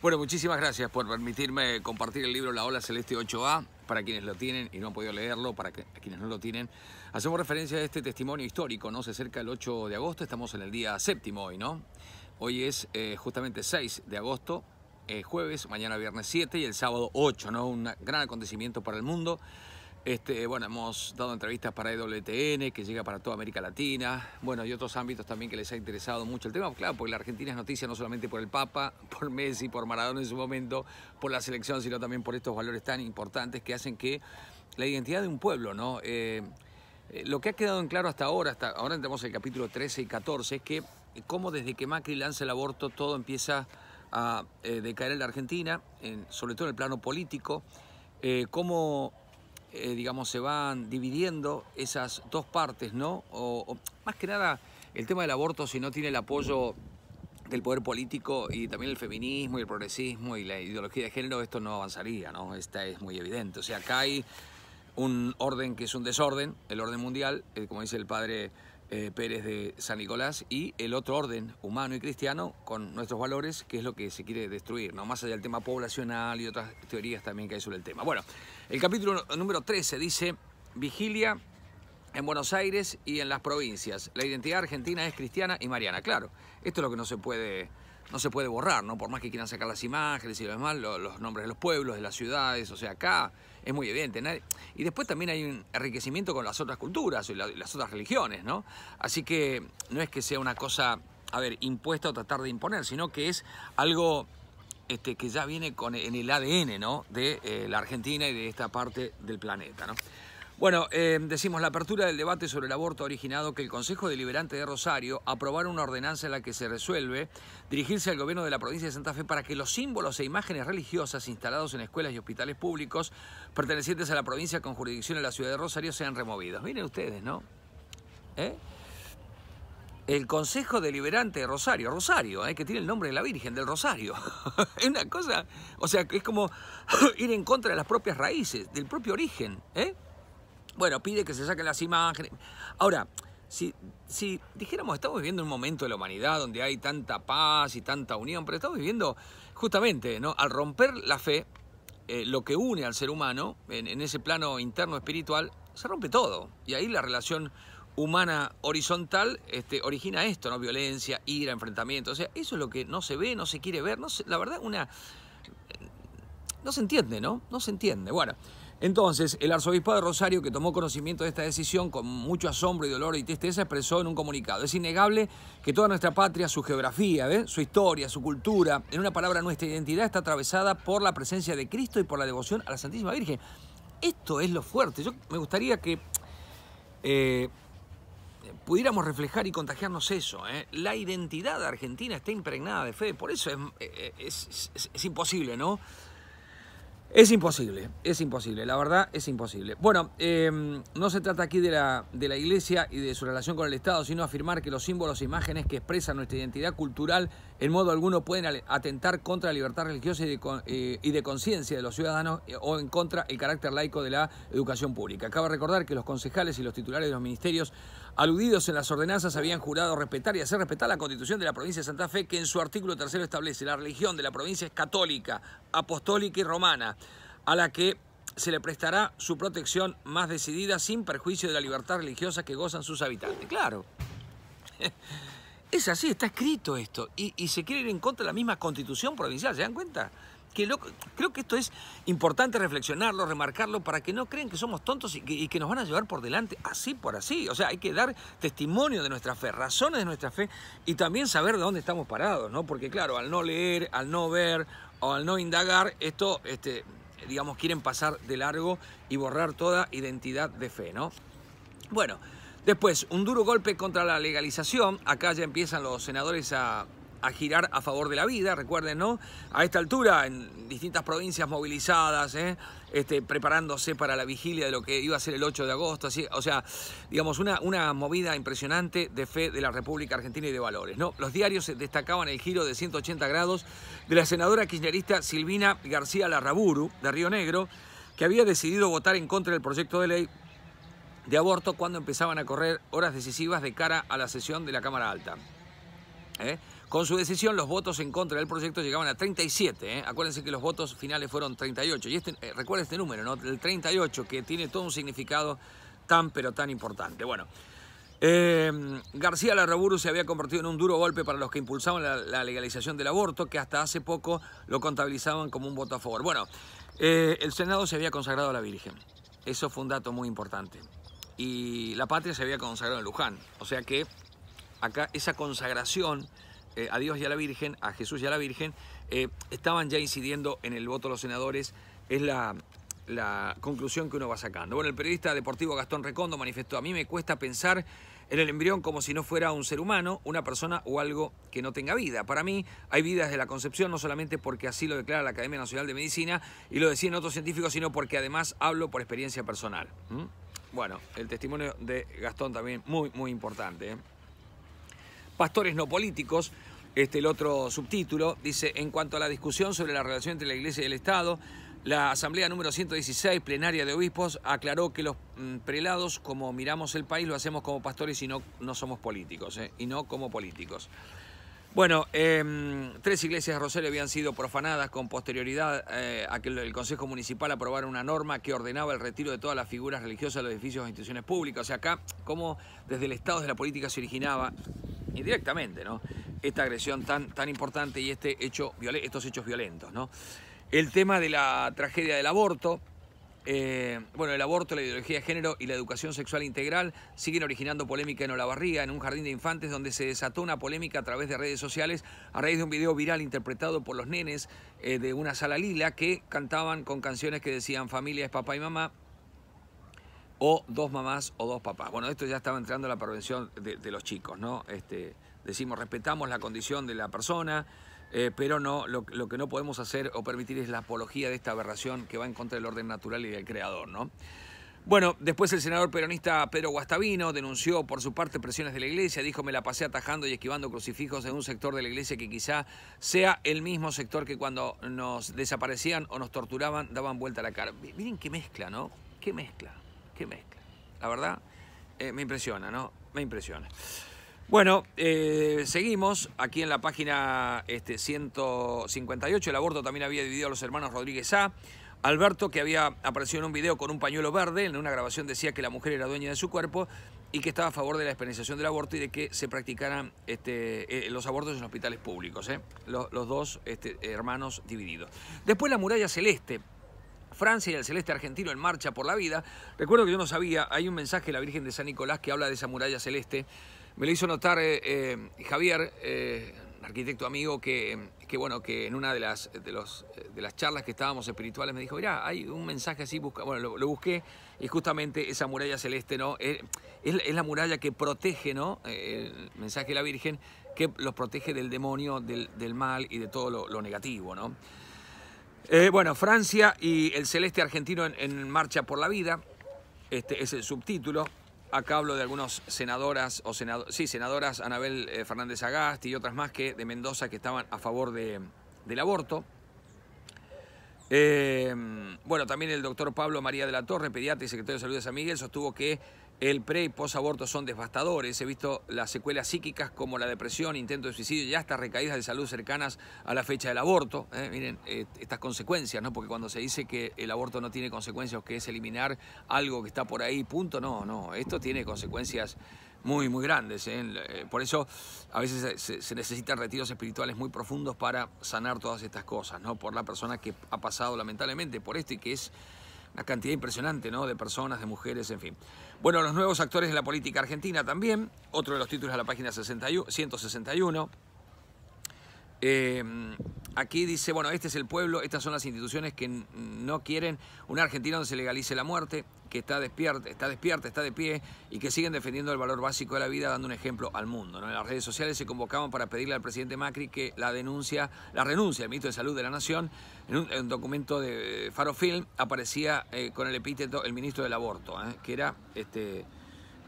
Bueno, muchísimas gracias por permitirme compartir el libro La Ola Celeste 8A. Para quienes lo tienen y no han podido leerlo, para quienes no lo tienen, hacemos referencia a este testimonio histórico, ¿no? Se acerca el 8 de agosto, estamos en el día séptimo hoy, ¿no? Hoy es eh, justamente 6 de agosto, eh, jueves, mañana viernes 7 y el sábado 8, ¿no? Un gran acontecimiento para el mundo. Este, bueno, hemos dado entrevistas para EWTN, que llega para toda América Latina, bueno, y otros ámbitos también que les ha interesado mucho el tema, claro, porque la Argentina es noticia no solamente por el Papa, por Messi, por Maradona en su momento, por la selección, sino también por estos valores tan importantes que hacen que la identidad de un pueblo, ¿no? Eh, eh, lo que ha quedado en claro hasta ahora, hasta ahora entramos en el capítulo 13 y 14, es que eh, cómo desde que Macri lanza el aborto todo empieza a decaer en la Argentina, sobre todo en el plano político, cómo eh, digamos, se van dividiendo esas dos partes, ¿no? O, más que nada, el tema del aborto, si no tiene el apoyo del poder político y también el feminismo y el progresismo y la ideología de género, esto no avanzaría, ¿no? Esta es muy evidente. O sea, acá hay un orden que es un desorden, el orden mundial, eh, como dice el padre eh, Pérez de San Nicolás y el otro orden humano y cristiano con nuestros valores, que es lo que se quiere destruir, ¿no? más allá del tema poblacional y otras teorías también que hay sobre el tema. Bueno, el capítulo número 13 dice, vigilia en Buenos Aires y en las provincias. La identidad argentina es cristiana y mariana, claro. Esto es lo que no se puede, no se puede borrar, ¿no? por más que quieran sacar las imágenes y lo demás, los, los nombres de los pueblos, de las ciudades, o sea, acá es muy evidente. Y después también hay un enriquecimiento con las otras culturas y las otras religiones, ¿no? Así que no es que sea una cosa, a ver, impuesta o tratar de imponer, sino que es algo este, que ya viene con, en el ADN, ¿no? De eh, la Argentina y de esta parte del planeta, ¿no? Bueno, em, decimos, la apertura del debate sobre el aborto ha originado que el Consejo Deliberante de Rosario aprobara una ordenanza en la que se resuelve dirigirse al gobierno de la provincia de Santa Fe para que los símbolos e imágenes religiosas instalados en escuelas y hospitales públicos pertenecientes a la provincia con jurisdicción en la ciudad de Rosario sean removidos. Miren ustedes, ¿no? ¿Eh? El Consejo Deliberante de Rosario, Rosario, ¿eh? que tiene el nombre de la Virgen, del Rosario. es una cosa, o sea, es como ir en contra de las propias raíces, del propio origen, ¿eh? Bueno, pide que se saquen las imágenes. Ahora, si, si dijéramos, estamos viviendo un momento de la humanidad donde hay tanta paz y tanta unión, pero estamos viviendo justamente, ¿no? Al romper la fe, eh, lo que une al ser humano en, ese plano interno espiritual, se rompe todo. Y ahí la relación humana horizontal este, origina esto, ¿no? Violencia, ira, enfrentamiento. O sea, eso es lo que no se ve, no se quiere ver. No la verdad, una... Eh, no se entiende, ¿no? No se entiende. Bueno. Entonces, el arzobispo de Rosario, que tomó conocimiento de esta decisión con mucho asombro y dolor y tristeza, expresó en un comunicado, es innegable que toda nuestra patria, su geografía, ¿eh? su historia, su cultura, en una palabra, nuestra identidad está atravesada por la presencia de Cristo y por la devoción a la Santísima Virgen. Esto es lo fuerte. Yo me gustaría que eh, pudiéramos reflejar y contagiarnos eso. ¿eh? La identidad argentina está impregnada de fe, por eso es imposible, ¿no? Es imposible, es imposible, la verdad es imposible. Bueno, em, no se trata aquí de la, de la iglesia y de su relación con el Estado, sino afirmar que los símbolos e imágenes que expresan nuestra identidad cultural en modo alguno pueden atentar contra la libertad religiosa y de, eh, conciencia de los ciudadanos eh, o en contra el carácter laico de la educación pública. de recordar que los concejales y los titulares de los ministerios aludidos en las ordenanzas habían jurado respetar y hacer respetar la constitución de la provincia de Santa Fe que en su artículo tercero establece la religión de la provincia es católica, apostólica y romana, a la que se le prestará su protección más decidida sin perjuicio de la libertad religiosa que gozan sus habitantes. Claro. Es así, está escrito esto. Y, se quiere ir en contra de la misma constitución provincial, ¿se dan cuenta? Que creo que esto es importante reflexionarlo, remarcarlo, para que no crean que somos tontos y que, nos van a llevar por delante así por así. O sea, hay que dar testimonio de nuestra fe, razones de nuestra fe y también saber de dónde estamos parados, ¿no? Porque claro, al no leer, al no ver o al no indagar, esto, este, digamos, quieren pasar de largo y borrar toda identidad de fe, ¿no? Bueno. Después, un duro golpe contra la legalización. Acá ya empiezan los senadores a, girar a favor de la vida, recuerden, ¿no? A esta altura, en distintas provincias movilizadas, ¿eh? este, preparándose para la vigilia de lo que iba a ser el 8 de agosto, así, o sea, digamos, una, movida impresionante de fe de la República Argentina y de valores, ¿no? Los diarios destacaban el giro de 180 grados de la senadora kirchnerista Silvina García Larraburu, de Río Negro, que había decidido votar en contra del proyecto de ley de aborto cuando empezaban a correr horas decisivas de cara a la sesión de la Cámara Alta. ¿Eh? Con su decisión, los votos en contra del proyecto llegaban a 37. ¿eh? Acuérdense que los votos finales fueron 38. Y este, eh, recuerda este número, ¿no? El 38, que tiene todo un significado tan, pero tan importante. Bueno, García Larraburu se había convertido en un duro golpe para los que impulsaban la, la, legalización del aborto, que hasta hace poco lo contabilizaban como un voto a favor. Bueno, el Senado se había consagrado a la Virgen. Eso fue un dato muy importante y la patria se había consagrado en Luján. O sea que acá esa consagración eh, a Dios y a la Virgen, a Jesús y a la Virgen, eh, estaban ya incidiendo en el voto de los senadores, es la, conclusión que uno va sacando. Bueno, el periodista deportivo Gastón Recondo manifestó, a mí me cuesta pensar en el embrión como si no fuera un ser humano, una persona o algo que no tenga vida. Para mí hay vidas de la concepción, no solamente porque así lo declara la Academia Nacional de Medicina y lo decían otros científicos, sino porque además hablo por experiencia personal. Bueno, el testimonio de Gastón también muy, muy importante. ¿eh? Pastores no políticos, este, el otro subtítulo, dice, en cuanto a la discusión sobre la relación entre la Iglesia y el Estado, la Asamblea número 116, plenaria de obispos, aclaró que los mm, prelados, como miramos el país, lo hacemos como pastores y no, somos políticos, ¿eh? y no como políticos. Bueno, em, tres iglesias de Rosario habían sido profanadas con posterioridad eh, a que el Consejo Municipal aprobara una norma que ordenaba el retiro de todas las figuras religiosas de los edificios e instituciones públicas. O sea, acá, como desde el Estado, de la política se originaba indirectamente, ¿no? Esta agresión tan, tan importante y este hecho, estos hechos violentos, ¿no? El tema de la tragedia del aborto, eh, bueno, el aborto, la ideología de género y la educación sexual integral siguen originando polémica en Olavarría, en un jardín de infantes donde se desató una polémica a través de redes sociales a raíz de un video viral interpretado por los nenes eh, de una sala lila que cantaban con canciones que decían familia es papá y mamá, o dos mamás o dos papás. Bueno, esto ya estaba entrando a la prevención de, los chicos, ¿no? Este, decimos, respetamos la condición de la persona, eh, pero no, lo, que no podemos hacer o permitir es la apología de esta aberración que va en contra del orden natural y del creador, ¿no? Bueno, después el senador peronista Pedro Guastavino denunció por su parte presiones de la iglesia, dijo me la pasé atajando y esquivando crucifijos en un sector de la iglesia que quizá sea el mismo sector que cuando nos desaparecían o nos torturaban daban vuelta a la cara. Miren qué mezcla, ¿no? Qué mezcla, qué mezcla. La verdad, eh, me impresiona, ¿no? Me impresiona. Bueno, eh, seguimos aquí en la página este, 158. El aborto también había dividido a los hermanos Rodríguez A. Alberto, que había aparecido en un video con un pañuelo verde, en una grabación decía que la mujer era dueña de su cuerpo y que estaba a favor de la experienciación del aborto y de que se practicaran este, eh, los abortos en hospitales públicos. Eh. Los, los, dos este, hermanos divididos. Después la muralla celeste. Francia y el celeste argentino en marcha por la vida. Recuerdo que yo no sabía, hay un mensaje de la Virgen de San Nicolás que habla de esa muralla celeste me lo hizo notar eh, eh, Javier, eh, arquitecto amigo, que, bueno, que en una de las, de, de las charlas que estábamos espirituales me dijo, mirá, hay un mensaje así, busca... bueno, lo, busqué, y justamente esa muralla celeste, ¿no? Es, la muralla que protege, ¿no? El mensaje de la Virgen, que los protege del demonio, del, mal y de todo lo, negativo, ¿no? bueno, Francia y el celeste argentino en marcha por la vida, este es el subtítulo. Acá hablo de algunas senadoras, o senado, sí, senadoras Anabel eh, Fernández Agasti y otras más que de Mendoza que estaban a favor del aborto. Eh, bueno, también el doctor Pablo María de la Torre, pediatra y secretario de Salud de San Miguel, sostuvo que el pre y aborto son devastadores. He visto las secuelas psíquicas como la depresión, intento de suicidio y hasta recaídas de salud cercanas a la fecha del aborto. ¿eh? Miren estas consecuencias, ¿no? Porque cuando se dice que el aborto no tiene consecuencias, que es eliminar algo que está por ahí, punto, no, no. Esto tiene consecuencias muy, muy grandes. ¿eh? Eh, por eso a veces se, necesitan retiros espirituales muy profundos para sanar todas estas cosas, ¿no? Por la persona que ha pasado lamentablemente por esto y que es una cantidad impresionante, ¿no? De personas, de mujeres, en fin. Bueno, los nuevos actores de la política argentina también. Otro de los títulos de la página 61, 161. Em, aquí dice, bueno, este es el pueblo, estas son las instituciones que no quieren una Argentina donde se legalice la muerte, que está despierta, está despierta, está de pie y que siguen defendiendo el valor básico de la vida, dando un ejemplo al mundo. En las redes sociales se convocaban para pedirle al presidente Macri que la denuncia, la renuncia del ministro de Salud de la Nación, en un, documento de eh, Faro Film aparecía eh, con el epíteto el ministro del aborto, ¿eh? que era este,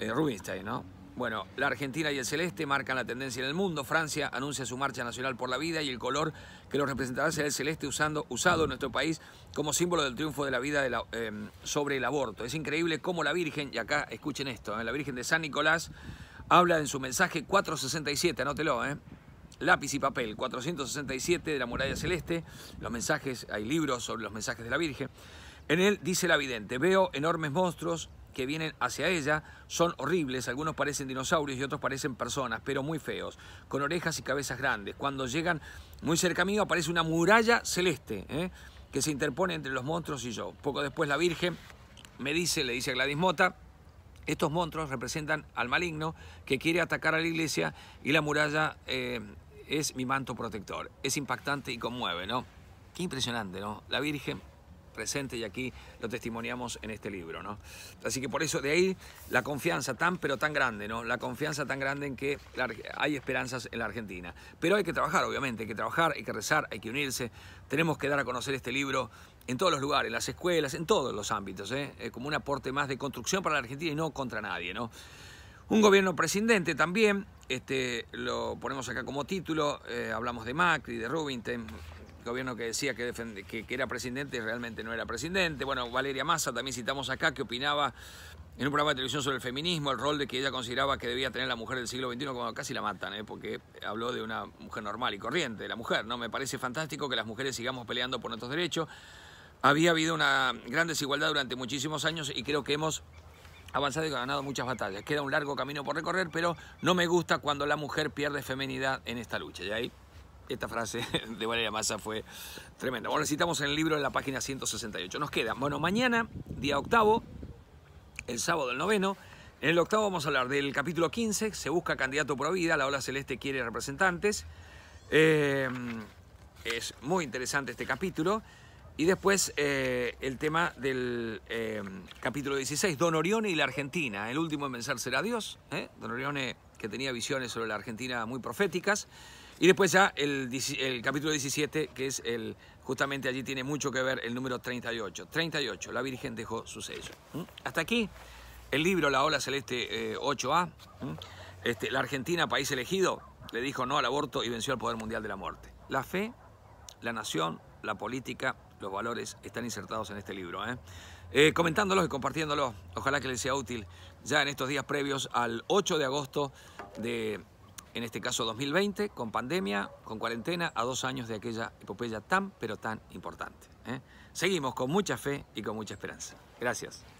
Rubinstein, ¿no? Bueno, la Argentina y el celeste marcan la tendencia en el mundo. Francia anuncia su marcha nacional por la vida y el color que lo representará será el celeste usando, usado en nuestro país como símbolo del triunfo de la vida em, sobre el aborto. Es increíble cómo la Virgen, y acá escuchen esto, ¿eh? la Virgen de San Nicolás habla en su mensaje 467, anótelo, ¿eh? lápiz y papel, 467 de la muralla celeste, los mensajes, hay libros sobre los mensajes de la Virgen. En él dice la vidente, veo enormes monstruos que vienen hacia ella son horribles, algunos parecen dinosaurios y otros parecen personas, pero muy feos, con orejas y cabezas grandes. Cuando llegan muy cerca mío aparece una muralla celeste ¿eh? que se interpone entre los monstruos y yo. Poco después la Virgen me dice, le dice a Gladys Mota, estos monstruos representan al maligno que quiere atacar a la iglesia y la muralla eh, es mi manto protector. Es impactante y conmueve, ¿no? Qué impresionante, ¿no? La Virgen presente y aquí lo testimoniamos en este libro. ¿no? Así que por eso de ahí la confianza tan pero tan grande, ¿no? la confianza tan grande en que hay esperanzas en la Argentina. Pero hay que trabajar, obviamente, hay que trabajar, hay que rezar, hay que unirse. Tenemos que dar a conocer este libro en todos los lugares, en las escuelas, en todos los ámbitos, ¿eh? como un aporte más de construcción para la Argentina y no contra nadie. ¿no? Un gobierno prescindente también, este, lo ponemos acá como título, eh, hablamos de Macri, de Rubinstein, gobierno que decía que, era presidente y realmente no era presidente. Bueno, Valeria Massa también citamos acá que opinaba en un programa de televisión sobre el feminismo, el rol de que ella consideraba que debía tener la mujer del siglo XXI, cuando casi la matan, ¿eh? porque habló de una mujer normal y corriente, de la mujer, ¿no? Me parece fantástico que las mujeres sigamos peleando por nuestros derechos. Había habido una gran desigualdad durante muchísimos años y creo que hemos avanzado y ganado muchas batallas. Queda un largo camino por recorrer, pero no me gusta cuando la mujer pierde femenidad en esta lucha esta frase de Valeria Massa fue tremenda. Bueno, citamos en el libro en la página 168. Nos queda, bueno, mañana, día octavo, el sábado del noveno. En el octavo vamos a hablar del capítulo 15, se busca candidato por vida, la ola celeste quiere representantes. Eh, es muy interesante este capítulo. Y después eh, el tema del eh, capítulo 16, Don Orione y la Argentina. El último en vencer será Dios. Don Orione que tenía visiones sobre la Argentina muy proféticas. Y después ya el, capítulo 17, que es el, justamente allí tiene mucho que ver el número 38. 38, la Virgen dejó su sello. ¿Mm? Hasta aquí el libro La Ola Celeste 8A. Eh, ¿Mm? este, la Argentina, país elegido, le dijo no al aborto y venció al poder mundial de la muerte. La fe, la nación, la política, los valores están insertados en este libro. ¿eh? Eh, comentándolos y compartiéndolos, ojalá que les sea útil ya en estos días previos al 8 de agosto de en este caso 2020, con pandemia, con cuarentena, a dos años de aquella epopeya tan, pero tan importante. ¿eh? Seguimos con mucha fe y con mucha esperanza. Gracias.